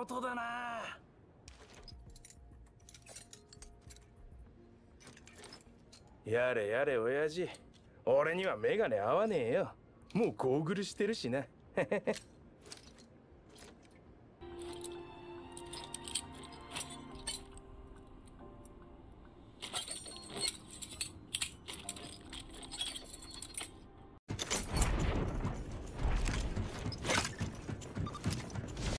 音だなやれやれ親父俺にはメガネ合わねえよもうゴーグルしてるしな